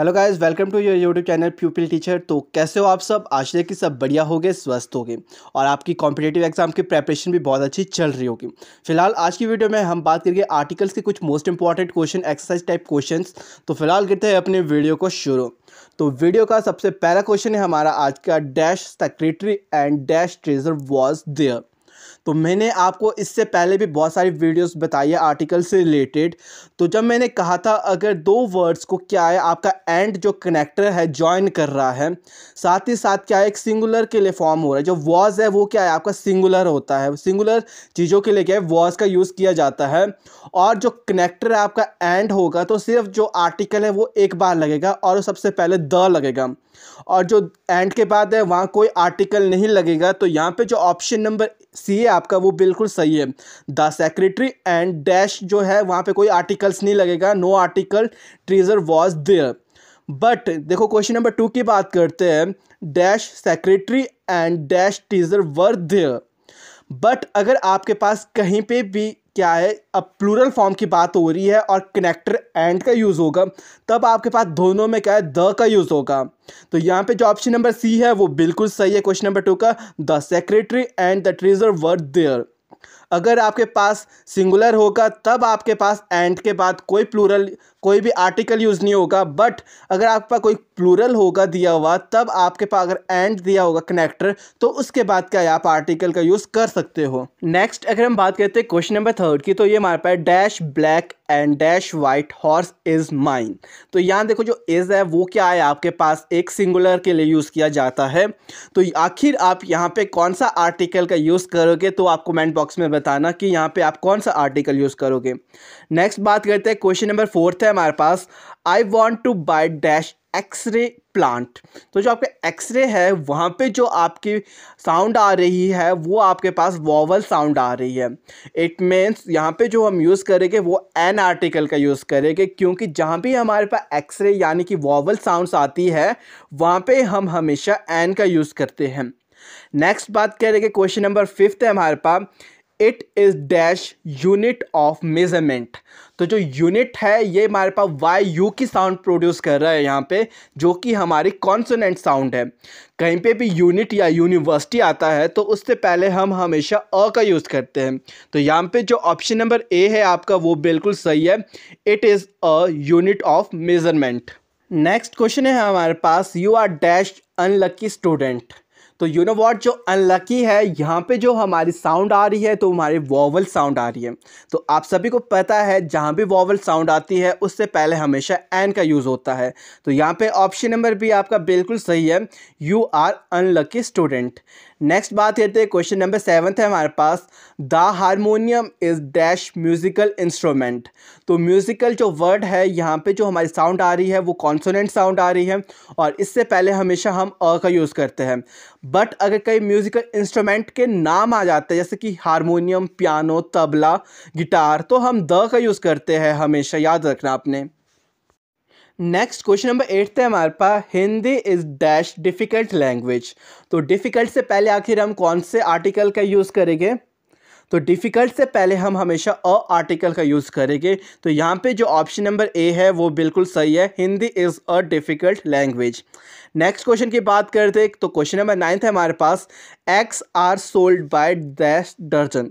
Hello guys welcome to your YouTube channel pupil teacher तो कैसे हो आप सब आश्रय की सब बढ़िया हो गए स्वस्थ हो गए और आपकी कॉम्पिटेटिव एग्जाम की प्रेपरेशन भी बहुत अच्छी चल रही होगी फिलहाल आज की वीडियो में हम बात करेंगे आर्टिकल्स के कुछ most important question exercise type question तो फिलहाल करते हैं अपने वीडियो को शुरू तो वीडियो का सबसे पहला क्वेश्चन है हमारा आज का dash secretary and dash treasure was there तो मैंने आपको इससे पहले भी बहुत सारी वीडियोस बताई है आर्टिकल से रिलेटेड तो जब मैंने कहा था अगर दो वर्ड्स को क्या है आपका एंड जो कनेक्टर है ज्वाइन कर रहा है साथ ही साथ क्या है एक सिंगुलर के लिए फॉर्म हो रहा है जो वॉज है वो क्या है आपका सिंगुलर होता है सिंगुलर चीज़ों के लिए क्या है वॉज का यूज़ किया जाता है और जो कनेक्टर है आपका एंड होगा तो सिर्फ जो आर्टिकल है वो एक बार लगेगा और सबसे पहले द लगेगा और जो एंड के बाद है वहाँ कोई आर्टिकल नहीं लगेगा तो यहाँ पे जो ऑप्शन नंबर सी है आपका वो बिल्कुल सही है द सेक्रेटरी एंड डैश जो है वहाँ पे कोई आर्टिकल्स नहीं लगेगा no article treasure was there but देखो क्वेश्चन नंबर टू की बात करते हैं dash secretary and dash treasure were there but अगर आपके पास कहीं पे भी क्या है अब प्लूरल फॉर्म की बात हो रही है और कनेक्टर एंड का यूज़ होगा तब आपके पास दोनों में क्या है द का यूज़ होगा तो यहाँ पे जो ऑप्शन नंबर सी है वो बिल्कुल सही है क्वेश्चन नंबर टू का the secretary and the treasure were there अगर आपके पास सिंगुलर होगा तब आपके पास एंड के बाद कोई प्लूरल कोई भी आर्टिकल यूज़ नहीं होगा बट अगर पास कोई प्लूरल होगा दिया हुआ तब आपके पास अगर एंड दिया होगा कनेक्टर तो उसके बाद क्या आप आर्टिकल का यूज़ कर सकते हो नेक्स्ट अगर हम बात करते हैं क्वेश्चन नंबर थर्ड की तो ये हमारे पास dash black and dash white horse is mine तो यहाँ देखो जो इज़ है वो क्या है आपके पास एक सिंगुलर के लिए यूज़ किया जाता है तो आखिर आप यहाँ पे कौन सा आर्टिकल का यूज़ करोगे तो आप कमेंट बॉक्स में बताना कि यहाँ पे आप कौन सा आर्टिकल यूज़ करोगे नेक्स्ट बात करते हैं क्वेश्चन नंबर फोर्थ है है हमारे पास I want to buy dash x-ray plant तो जो आपका एक्सरे है वहाँ पे जो आपकी साउंड आ रही है वो आपके पास वॉवल साउंड आ रही है इट मीन्स यहाँ पे जो हम यूज़ करेंगे वो एन आर्टिकल का यूज़ करेंगे क्योंकि जहाँ भी हमारे पास एक्सरे यानी कि वॉवल साउंड्स आती है वहाँ पे हम हमेशा एन का यूज़ करते हैं नेक्स्ट बात करेंगे क्वेश्चन नंबर फिफ्थ है हमारे पास it is dash unit of measurement तो जो यूनिट है ये हमारे पास वाई यू की साउंड प्रोड्यूस कर रहा है यहाँ पे जो कि हमारी कॉन्सोनेंट साउंड है कहीं पे भी यूनिट या यूनिवर्सिटी आता है तो उससे पहले हम हमेशा अ का यूज़ करते हैं तो यहाँ पे जो ऑप्शन नंबर ए है आपका वो बिल्कुल सही है it is a unit of measurement next question है हमारे पास you are dash unlucky student तो यू नो वॉट जो अनलकी है यहाँ पे जो हमारी साउंड आ रही है तो हमारी वॉवल साउंड आ रही है तो आप सभी को पता है जहाँ भी वॉवल साउंड आती है उससे पहले हमेशा एन का यूज़ होता है तो यहाँ पे ऑप्शन नंबर भी आपका बिल्कुल सही है you are unlucky student next बात करते हैं क्वेश्चन नंबर सेवन्थ है हमारे पास the harmonium is dash musical instrument तो म्यूज़िकल जो वर्ड है यहाँ पे जो हमारी साउंड आ रही है वो कॉन्सोनेंट साउंड आ रही है और इससे पहले हमेशा हम अ का यूज़ करते हैं बट अगर कई म्यूज़िकल इंस्ट्रूमेंट के नाम आ जाते हैं जैसे कि हारमोनियम पियानो तबला गिटार तो हम द का यूज़ करते हैं हमेशा याद रखना आपने नेक्स्ट क्वेश्चन नंबर एट है हमारे पास Hindi is dash difficult language तो डिफ़िकल्ट से पहले आखिर हम कौन से आर्टिकल का यूज़ करेंगे तो डिफ़िकल्ट से पहले हम हमेशा अ आर्टिकल का यूज़ करेंगे तो यहाँ पे जो ऑप्शन नंबर ए है वो बिल्कुल सही है Hindi is a difficult language next question की बात करते तो क्वेश्चन नंबर नाइन्थ है हमारे पास eggs are sold by dash दर्जन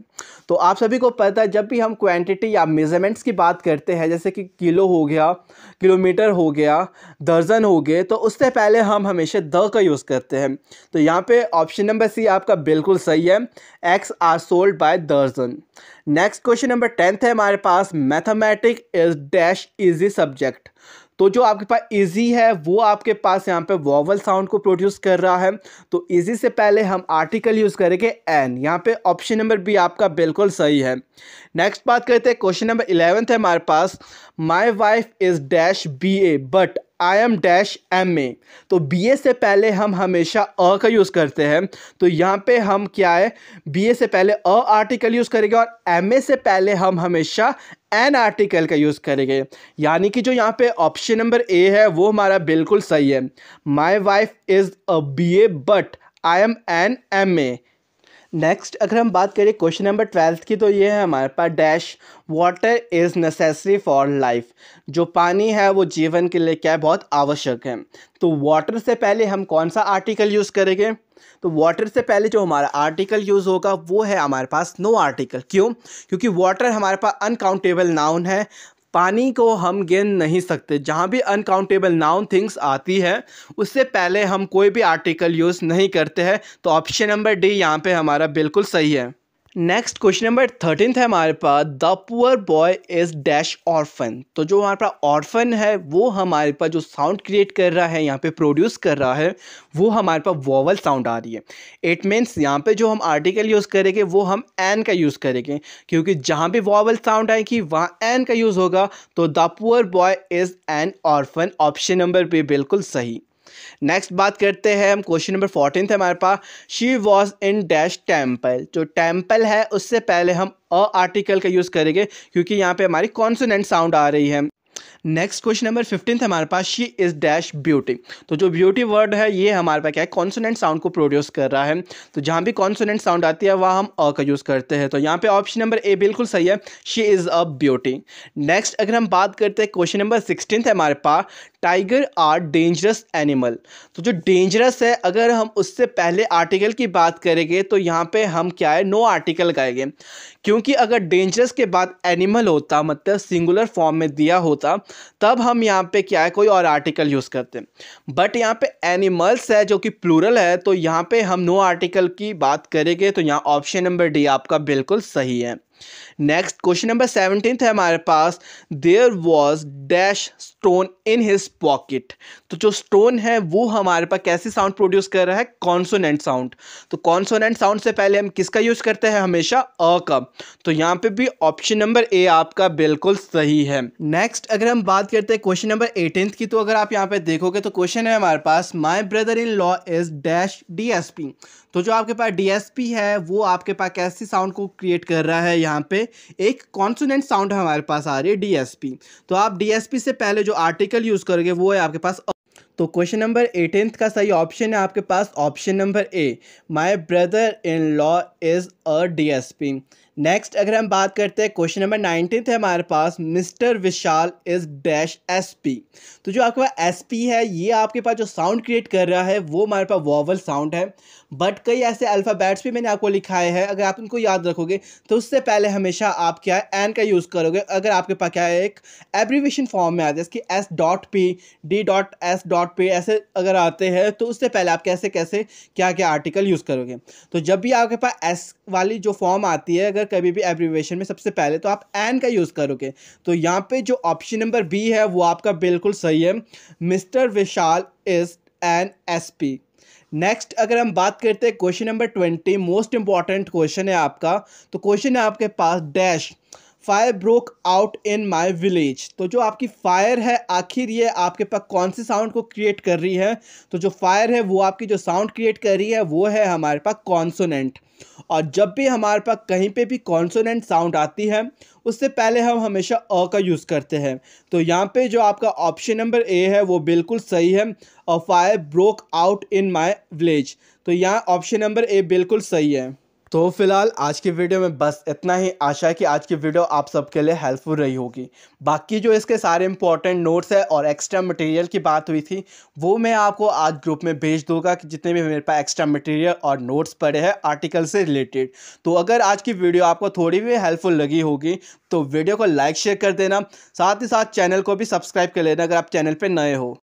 तो आप सभी को पता है जब भी हम क्वांटिटी या मेजरमेंट्स की बात करते हैं जैसे कि किलो हो गया किलोमीटर हो गया दर्जन हो गए तो उससे पहले हम हमेशा द का यूज़ करते हैं तो यहाँ पे ऑप्शन नंबर सी आपका बिल्कुल सही है eggs are sold by Doesn't. Next question number tenth है हमारे पास mathematic is dash easy subject तो जो आपके पास इजी है वो आपके पास यहाँ पे वॉवल साउंड को प्रोड्यूस कर रहा है तो इजी से पहले हम आर्टिकल यूज़ करेंगे एन यहाँ पे ऑप्शन नंबर बी आपका बिल्कुल सही है नेक्स्ट बात करते हैं क्वेश्चन नंबर इलेवेंथ है हमारे पास my wife is dash B A but I am dash M A तो बी ए से पहले हम हमेशा अ का यूज़ करते हैं तो यहाँ पे हम क्या है बी ए से पहले अ आर्टिकल यूज़ करेंगे और एम से पहले हम हमेशा एन आर्टिकल का यूज़ करेंगे यानी कि जो यहाँ पे ऑप्शन नंबर ए है वो हमारा बिल्कुल सही है my wife is a B A but I am an M A next अगर हम बात करें क्वेश्चन नंबर ट्वेल्थ की तो ये है हमारे पास dash water is necessary for life जो पानी है वो जीवन के लिए क्या है बहुत आवश्यक है तो वाटर से पहले हम कौन सा आर्टिकल यूज़ करेंगे तो वाटर से पहले जो हमारा आर्टिकल यूज़ होगा वो है हमारे पास नो आर्टिकल क्यों क्योंकि वाटर हमारे पास अनकाउंटेबल नाउन है पानी को हम गिन नहीं सकते जहाँ भी अनकाउंटेबल नाउन थिंग्स आती है उससे पहले हम कोई भी आर्टिकल यूज़ नहीं करते हैं तो ऑप्शन नंबर डी यहाँ पे हमारा बिल्कुल सही है नेक्स्ट क्वेश्चन नंबर थर्टीन है हमारे पास the poor boy is dash orphan तो जो हमारे पास ऑर्फन है वो हमारे पास जो साउंड क्रिएट कर रहा है यहाँ पे प्रोड्यूस कर रहा है वो हमारे पास वोवल साउंड आ रही है इट मीन्स यहाँ पे जो हम आर्टिकल यूज़ करेंगे वो हम एन का यूज़ करेंगे क्योंकि जहाँ पे वोवल साउंड आएगी वहाँ एन का यूज़ होगा तो the poor boy is an orphan option number पे बिल्कुल सही नेक्स्ट बात करते हैं हम क्वेश्चन नंबर फोर्टीन थे हमारे पास she was in dash temple जो टेम्पल है उससे पहले हम अ आर्टिकल का यूज़ करेंगे क्योंकि यहाँ पे हमारी कॉन्सोनेंट साउंड आ रही है नेक्स्ट क्वेश्चन नंबर फिफ्टीन हमारे पास शी इज़ डैश ब्यूटी तो जो ब्यूटी वर्ड है ये हमारे पास क्या है कॉन्सोनेंट साउंड को प्रोड्यूस कर रहा है तो जहाँ भी कॉन्सोनेंट साउंड आती है वहाँ हम अ का यूज़ करते हैं तो यहाँ पे ऑप्शन नंबर ए बिल्कुल सही है she is a beauty next अगर हम बात करते हैं क्वेश्चन नंबर सिक्सटीन हमारे पास टाइगर आर डेंजरस एनिमल तो जो डेंजरस है अगर हम उससे पहले आर्टिकल की बात करेंगे तो यहाँ पे हम क्या है नो आर्टिकल गाएंगे क्योंकि अगर डेंजरस के बाद एनिमल होता मतलब सिंगुलर फॉर्म में दिया होता तब हम यहाँ पे क्या है कोई और आर्टिकल यूज़ करते बट यहाँ पे एनिमल्स है जो कि प्लूरल है तो यहाँ पर हम नो आर्टिकल की बात करेंगे तो यहाँ ऑप्शन नंबर डी आपका बिल्कुल सही है नेक्स्ट क्वेश्चन नंबर सेवनटीन है हमारे पास there was dash stone in his pocket तो जो स्टोन है वो हमारे पास कैसे साउंड प्रोड्यूस कर रहा है कॉन्सोनेंट साउंड तो कॉन्सोनेंट साउंड से पहले हम किसका यूज करते हैं हमेशा अ का तो यहाँ पे भी ऑप्शन नंबर ए आपका बिल्कुल सही है नेक्स्ट अगर हम बात करते हैं क्वेश्चन नंबर एटीन की तो अगर आप यहाँ पे देखोगे तो क्वेश्चन है हमारे पास my brother in law is dash D तो जो आपके पास डी है वो आपके पास कैसी साउंड को क्रिएट कर रहा है यहाँ पे एक कॉन्सोनेंट साउंड हमारे पास आ रही है डीएसपी तो आप डीएसपी से पहले जो आर्टिकल यूज़ करोगे वो है आपके पास तो क्वेश्चन नंबर एटीन का सही ऑप्शन है आपके पास option number A my brother in law is a DSP next अगर हम बात करते हैं क्वेश्चन नंबर नाइनटीन है हमारे पास mister Vishal is dash S P तो जो आपके पास एस पी है ये आपके पास जो साउंड क्रिएट कर रहा है वो हमारे पास वॉवल साउंड है बट कई ऐसे अल्फ़ाबेट्स भी मैंने आपको लिखाए हैं अगर आप उनको याद रखोगे तो उससे पहले हमेशा आप क्या है एन का यूज़ करोगे अगर आपके पास क्या है एक एब्रीवेशन फॉर्म में आता है इसकी S dot P D dot S dot P ऐसे अगर आते हैं तो उससे पहले आप कैसे कैसे क्या क्या आर्टिकल यूज़ करोगे तो जब भी आपके पास एस वाली जो फॉर्म आती है अगर कभी भी एब्रीवेशन में सबसे पहले तो आप एन का यूज़ करोगे तो यहाँ पे जो ऑप्शन नंबर बी है वो आपका बिल्कुल सही है mister Vishal is an S P next अगर हम बात करते हैं question number twenty most important question है आपका तो क्वेश्चन है आपके पास dash fire broke out in my village तो जो आपकी फायर है आखिर ये आपके पास कौन सी साउंड को क्रिएट कर रही है तो जो फायर है वो आपकी जो साउंड क्रिएट कर रही है वो है हमारे पास कॉन्सोनेंट और जब भी हमारे पास कहीं पे भी कॉन्सोनेंट साउंड आती है उससे पहले हम हमेशा अ का यूज़ करते हैं तो यहाँ पे जो आपका ऑप्शन नंबर ए है वो बिल्कुल सही है और fire broke out in my village तो यहाँ ऑप्शन नंबर ए बिल्कुल सही है तो फिलहाल आज की वीडियो में बस इतना ही आशा है कि आज की वीडियो आप सबके लिए हेल्पफुल रही होगी बाकी जो इसके सारे इंपॉर्टेंट नोट्स है और एक्स्ट्रा मटेरियल की बात हुई थी वो मैं आपको आज ग्रुप में भेज दूंगा कि जितने भी मेरे पास एक्स्ट्रा मटेरियल और नोट्स पड़े हैं आर्टिकल से रिलेटेड तो अगर आज की वीडियो आपको थोड़ी भी हेल्पफुल लगी होगी तो वीडियो को लाइक शेयर कर देना साथ ही साथ चैनल को भी सब्सक्राइब कर लेना अगर आप चैनल पर नए हो